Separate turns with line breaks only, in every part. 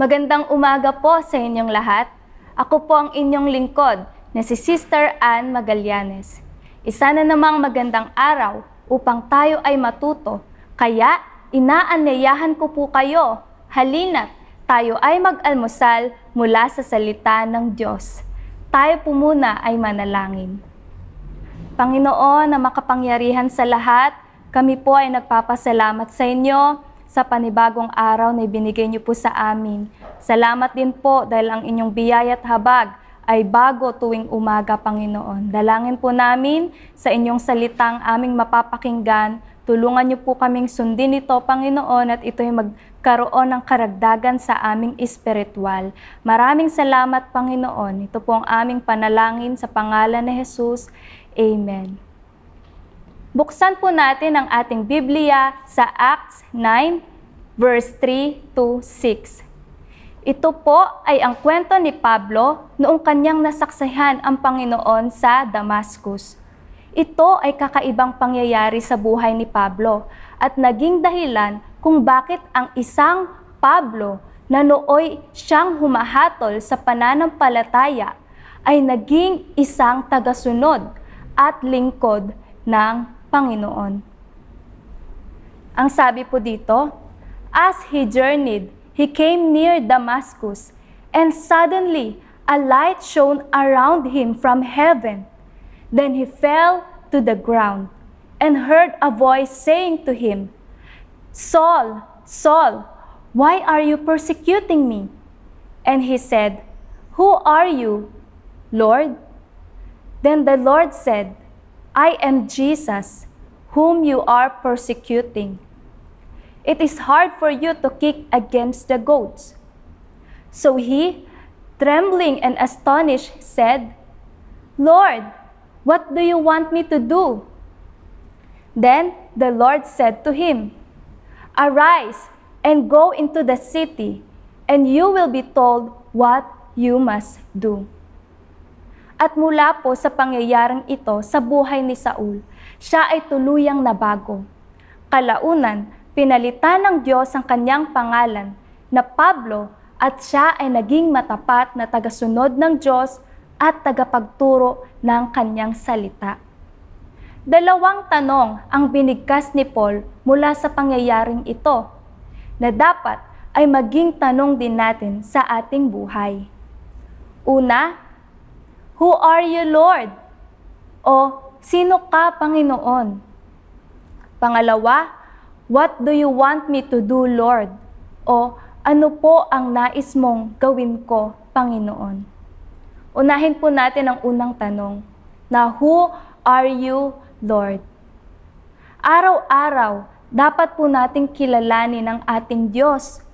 Magandang umaga po sa inyong lahat. Ako po ang inyong lingkod na si Sister Anne Magallanes. Isa na namang magandang araw upang tayo ay matuto. Kaya inaanyayahan ko po kayo, halina't tayo ay mag-almusal mula sa salita ng Diyos. Tayo po muna ay manalangin. Panginoon na makapangyarihan sa lahat, kami po ay nagpapasalamat sa inyo sa panibagong araw na ibinigay niyo po sa amin. Salamat din po dahil ang inyong biyaya at habag ay bago tuwing umaga, Panginoon. Dalangin po namin sa inyong salitang aming mapapakinggan. Tulungan niyo po kaming sundin ito, Panginoon, at ito ay magkaroon ng karagdagan sa aming espiritual. Maraming salamat, Panginoon. Ito po ang aming panalangin sa pangalan ni Jesus. Amen. Buksan po natin ang ating Biblia sa Acts 9, verse 3 to 6. Ito po ay ang kwento ni Pablo noong kanyang nasaksihan ang Panginoon sa Damascus. Ito ay kakaibang pangyayari sa buhay ni Pablo at naging dahilan kung bakit ang isang Pablo na nooy siyang humahatol sa pananampalataya ay naging isang tagasunod at lingkod ng Panginoon. Ang sabi po dito, As he journeyed, he came near Damascus, and suddenly a light shone around him from heaven. Then he fell to the ground and heard a voice saying to him, Saul, Saul, why are you persecuting me? And he said, Who are you, Lord? Then the Lord said, I am Jesus, whom you are persecuting. It is hard for you to kick against the goats. So he, trembling and astonished, said, Lord, what do you want me to do? Then the Lord said to him, Arise and go into the city, and you will be told what you must do. At mula po sa pangyayaring ito sa buhay ni Saul, siya ay tuluyang nabago. Kalaunan, pinalitan ng Diyos ang kanyang pangalan na Pablo at siya ay naging matapat na tagasunod ng Diyos at tagapagturo ng kanyang salita. Dalawang tanong ang binigkas ni Paul mula sa pangyayaring ito na dapat ay maging tanong din natin sa ating buhay. Una, Who are you, Lord? O, sino ka, Panginoon? Pangalawa, what do you want me to do, Lord? O, ano po ang nais mong gawin ko, Panginoon? Unahin po natin ang unang tanong na who are you, Lord? Araw-araw, dapat po nating kilalanin ang ating Diyos,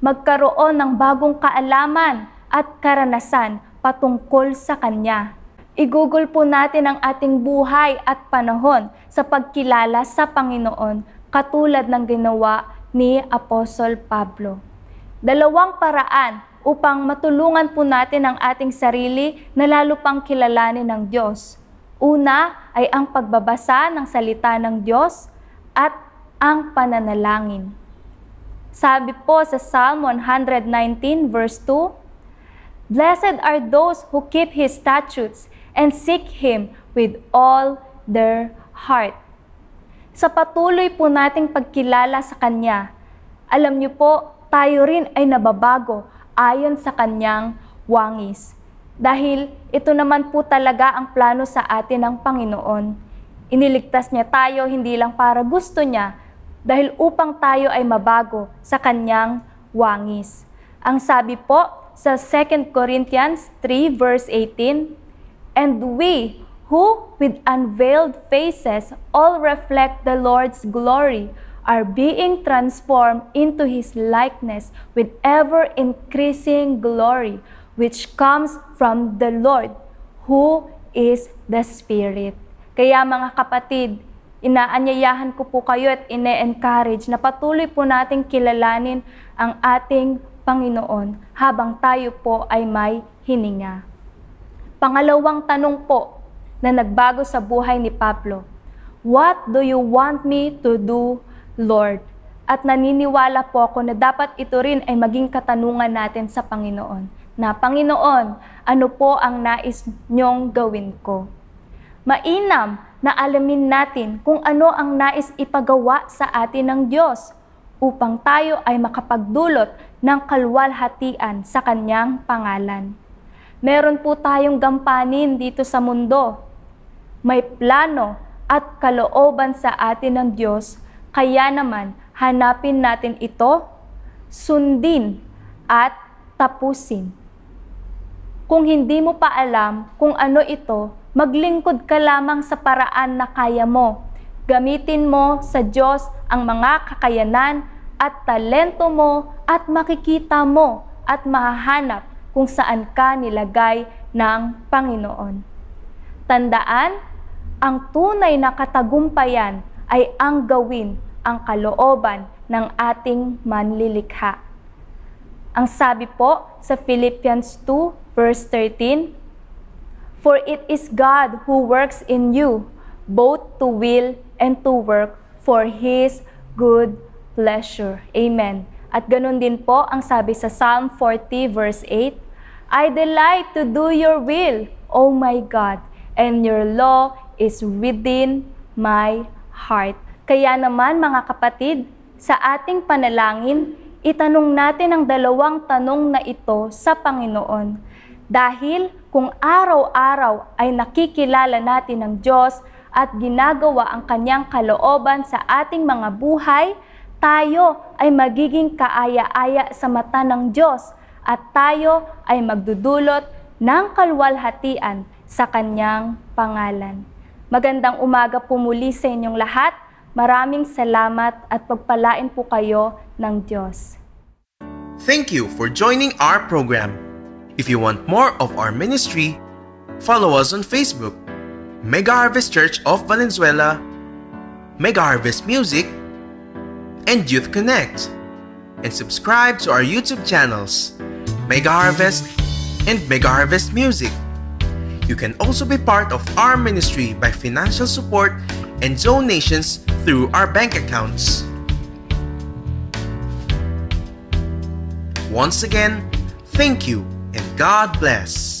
magkaroon ng bagong kaalaman at karanasan patungkol sa Kanya. I-google po natin ang ating buhay at panahon sa pagkilala sa Panginoon katulad ng ginawa ni Apostol Pablo. Dalawang paraan upang matulungan po natin ang ating sarili na lalo pang kilalanin ng Diyos. Una ay ang pagbabasa ng salita ng Diyos at ang pananalangin. Sabi po sa Psalm 119 verse 2, Blessed are those who keep his statutes and seek him with all their heart. Sa patuloy po nating pagkilala sa Kanya, alam niyo po, tayo rin ay nababago ayon sa Kanyang wangis. Dahil ito naman po talaga ang plano sa atin ng Panginoon. Iniligtas niya tayo hindi lang para gusto niya, dahil upang tayo ay mabago sa Kanyang wangis. Ang sabi po sa 2 Corinthians 3 verse 18, And we who with unveiled faces all reflect the Lord's glory are being transformed into His likeness with ever-increasing glory, which comes from the Lord, who is the Spirit. Kaya mga kapatid, inaanyayahan ko po kayo at ine-encourage na patuloy po nating kilalanin ang ating Panginoon, habang tayo po ay may hininga. Pangalawang tanong po na nagbago sa buhay ni Pablo, What do you want me to do, Lord? At naniniwala po ako na dapat ito rin ay maging katanungan natin sa Panginoon. Na, Panginoon, ano po ang nais niyong gawin ko? Mainam na alamin natin kung ano ang nais ipagawa sa atin ng Diyos upang tayo ay makapagdulot ng kalwalhatian sa kanyang pangalan. Meron po tayong gampanin dito sa mundo. May plano at kalooban sa atin ng Diyos, kaya naman hanapin natin ito, sundin at tapusin. Kung hindi mo pa alam kung ano ito, maglingkod ka lamang sa paraan na kaya mo. Gamitin mo sa Diyos ang mga kakayanan at talento mo at makikita mo at mahahanap kung saan ka nilagay ng Panginoon. Tandaan, ang tunay na katagumpayan ay ang gawin ang kalooban ng ating manlilikha. Ang sabi po sa Philippians 2 verse 13, For it is God who works in you both to will and to work for His good pleasure. Amen. At ganun din po ang sabi sa Psalm 40 verse 8, I delight to do your will, O my God, and your law is within my heart. Kaya naman mga kapatid, sa ating panalangin, itanong natin ang dalawang tanong na ito sa Panginoon. Dahil kung araw-araw ay nakikilala natin ang Diyos at ginagawa ang kanyang kalooban sa ating mga buhay, tayo ay magiging kaaya-aya sa mata ng Diyos at tayo ay magdudulot ng kalwalhatian sa Kanyang pangalan. Magandang umaga po muli sa inyong lahat. Maraming salamat at pagpalain po kayo ng Diyos. Thank you for joining our program. If you want more of our ministry, follow us on Facebook, Mega Harvest Church of Valenzuela, Mega Harvest Music, and Youth Connect. And subscribe to our YouTube channels, Mega Harvest and Mega Harvest Music. You can also be part of our ministry by financial support and donations through our bank accounts. Once again, thank you and God bless.